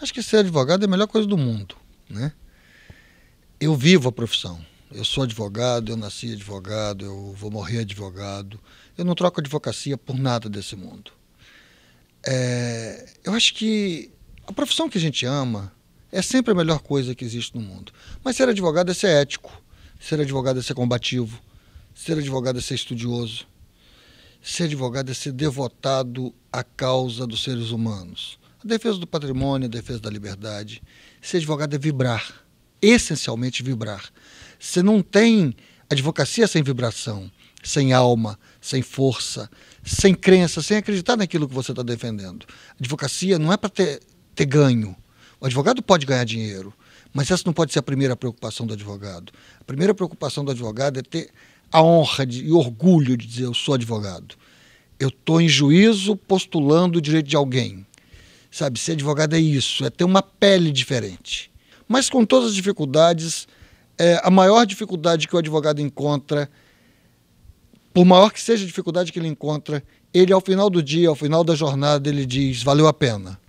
Acho que ser advogado é a melhor coisa do mundo, né? Eu vivo a profissão. Eu sou advogado, eu nasci advogado, eu vou morrer advogado. Eu não troco advocacia por nada desse mundo. É, eu acho que a profissão que a gente ama é sempre a melhor coisa que existe no mundo. Mas ser advogado é ser ético, ser advogado é ser combativo, ser advogado é ser estudioso, ser advogado é ser devotado à causa dos seres humanos. A defesa do patrimônio, a defesa da liberdade. Ser advogado é vibrar, essencialmente vibrar. Você não tem advocacia sem vibração, sem alma, sem força, sem crença, sem acreditar naquilo que você está defendendo. Advocacia não é para ter, ter ganho. O advogado pode ganhar dinheiro, mas essa não pode ser a primeira preocupação do advogado. A primeira preocupação do advogado é ter a honra de, e orgulho de dizer: eu sou advogado. Eu estou em juízo postulando o direito de alguém. Sabe, ser advogado é isso, é ter uma pele diferente. Mas com todas as dificuldades, é, a maior dificuldade que o advogado encontra, por maior que seja a dificuldade que ele encontra, ele ao final do dia, ao final da jornada, ele diz: valeu a pena.